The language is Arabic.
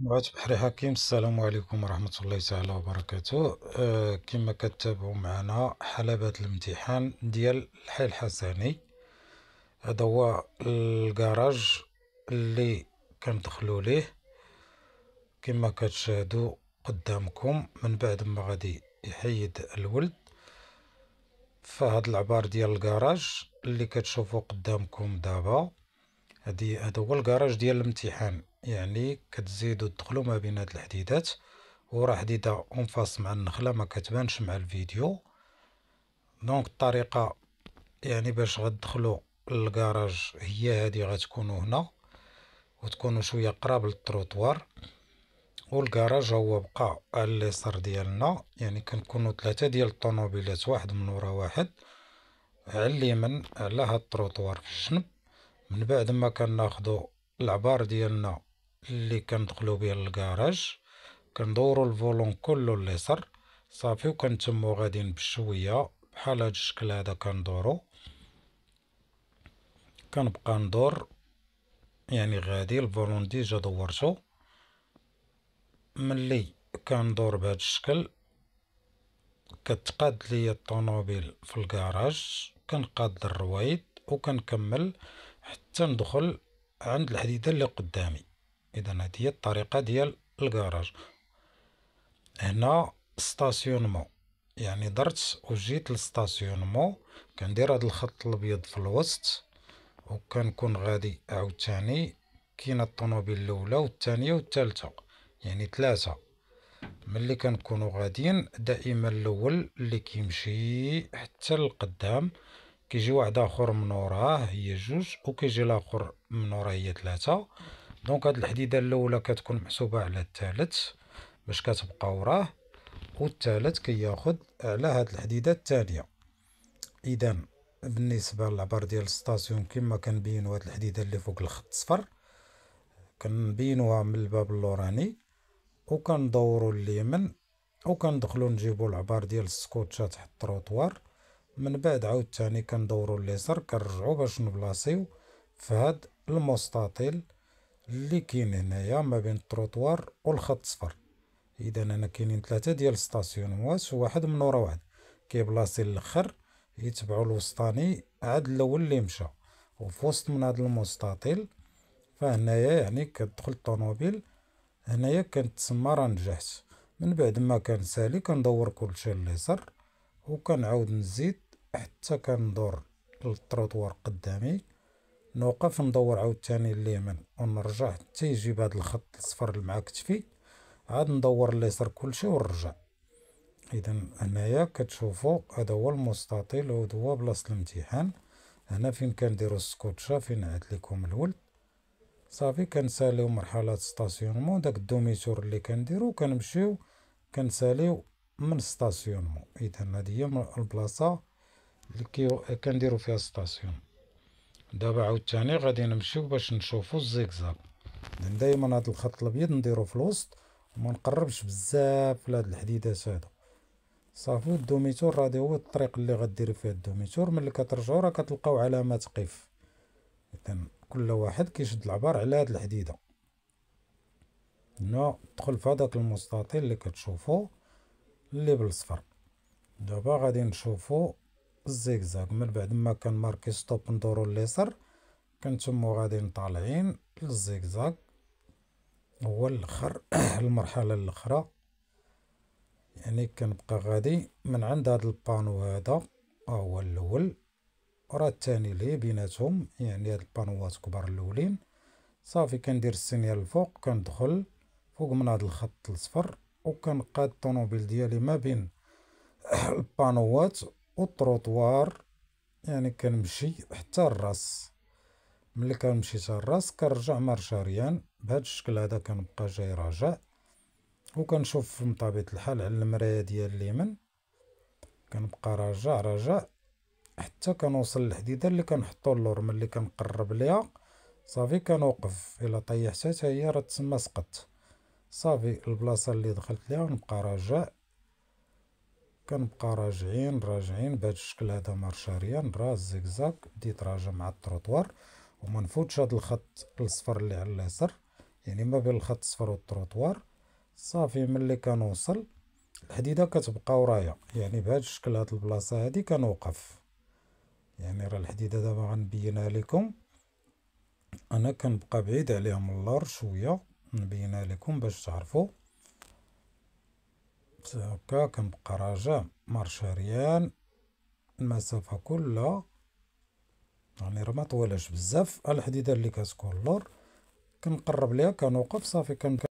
مرات بحري حكيم السلام عليكم ورحمة الله تعالى وبركاته أه كما كتبوا معنا حلبة الامتحان ديال الحي الحسني هذا هو الكراج اللي كندخلوا ليه كما كتشاهدوا قدامكم من بعد ما غادي يحيد الولد فهاد العبار ديال الكراج اللي كتشوفوا قدامكم دابا هذا هو الكراج ديال الامتحان يعني كتزيدو تدخلو ما بين هاد الحديدات وراه حديدة اونفاس مع النخلة ما كتبانش مع الفيديو دونك الطريقة يعني باش غتدخلو للكراج هي هادي غتكونو هنا وتكونوا شويه قراب للتروطوار والكراج هو بقى على اليسار ديالنا يعني كنكونوا ثلاثه ديال الطوموبيلات واحد من ورا واحد على اليمين على هاد التروطوار في الجنب من بعد ما كناخذوا العبار ديالنا اللي كندخلو بيه للكراج كندورو الفولون كله لليسر صافي وكنتمو غاديين بشويه بحال هاد الشكل هذا كندورو كنبقى ندور يعني غادي الفولون ديجا دورتو ملي كندور بهاد الشكل كتقاد ليا الطوموبيل في الكراج كنقاد الرويد وكنكمل حتى ندخل عند الحديده اللي قدامي اذا هذه الطريقه ديال الكراج هنا ستاسيونمون يعني درت وجيت للستاسيونمون كندير هذا الخط الابيض في الوسط وكنكون غادي عاوتاني كاينه الطوموبيل الاولى والثانيه والثالثه يعني ثلاثه ملي كنكونوا غاديين دائما الاول اللي كيمشي حتى للقدام كيجي واحد اخر من وراه هي جوج وكيجي الاخر من وراه هي ثلاثه دونك هاد الحديده الاولى كتكون محسوبه على الثالث باش كتبقى وراه والثالث كياخد على هاد الحديده التاليه اذا بالنسبه للعبر ديال الستاسيون كما كنبينوا هاد الحديده اللي فوق الخط الصفر كنبينوها من الباب اللوراني وكندوروا اليمين وكندخلوا نجيبوا العبار ديال السكوتشات حت التروطوار من بعد عاوتاني كندوروا اليسار كنرجعوا باش نبلاصيو في هاد المستطيل اللي كاين هنايا ما بين التروطوار والخط الصفر اذا انا كاينين ثلاثه ديال ستاسيونوات واحد من ورا واحد كيبلاصي الاخر يتبعوا الوسطاني عاد الاول اللي مشى وفي وسط من هذا المستطيل فهنايا يعني كتدخل الطوموبيل هنايا تسمى راه نجحت من بعد ما كنسالي كندور كلشي لليسر وكنعاود نزيد حتى كندور للتروطوار قدامي نوقف ندور عاوتاني اليمين ونرجع حتى يجي بهذا الخط الصفر اللي مع كتفي عاد ندور اليسار كلشي ونرجع اذا هنايا كتشوفوا هذا هو المستطيل وهذا هو بلاصه الامتحان هنا فين كنديروا السكوتشا فين عاد لكم الولد صافي كنساليو مرحله ستاسيونمون داك الدوميتور اللي كنديرو كنمشيو كنساليو من ستاسيونمون اذا هذه هي البلاصه اللي كنديرو فيها ستاسيون دابا عاوتاني غادي نمشيو باش نشوفو الزيكزاك دايما هاد الخط الابيض نديرو في الوسط وما نقربش بزاف لهاد الحديدات هادو صافي الدوميتور هادي هو الطريق اللي غدير فيه الدوميتور ملي كترجعو راه كتلقاو علامات قيف اذا كل واحد كيشد العبار على هاد الحديده هنا تدخل في هذاك المستطيل اللي كتشوفو اللي بالصفر دابا غادي نشوفو الزيكزاك من بعد ما كان ماركي ستوب ندورو اليسر كنتمو غادي طالعين للزيكزاك هو الاخر المرحله الاخرى يعني كنبقى غادي من عند هذا البانو هذا هو الاول راه الثاني اللي بيناتهم يعني هاد البانوات كبار الاولين صافي كندير السينيال الفوق كندخل فوق من هاد الخط الصفر وكنقاد الطوموبيل ديالي ما بين البانوات والتروطوار يعني كنمشي حتى الراس ملي كنمشي حتى الراس كنرجع مرشاريان بهذا الشكل هذا كنبقى جاي راجع وكنشوف في طبيعه الحال على المرايه ديال اليمين كنبقى راجع راجع حتى كنوصل للحديده اللي كنحطو اللور ملي كنقرب ليها صافي كنوقف الا طيحتها حتى هي راه تسمى سقط صافي البلاصه اللي دخلت ليها نبقى راجع كنبقى راجعين راجعين بهذا الشكل هذا مارشاريا نرى الزيكزاك بديت راجع مع التروطوار وما نفوتش هذا الخط الصفر اللي على اليسار يعني ما بين الخط الصفر والتروطوار صافي ملي كنوصل الحديده كتبقى ورايا يعني بهذا الشكل هاد البلاصه هادي كنوقف يعني راه الحديده دابا غنبينها لكم انا كنبقى بعيد عليها من اللور شويه نبينها لكم باش تعرفوا الوقت هكا كنبقى راجع مارشاريان المسافة كلها يعني راه ما طويلاش بزاف الحديدة اللي كتكون لور كنقرب ليها كنوقف صافي كن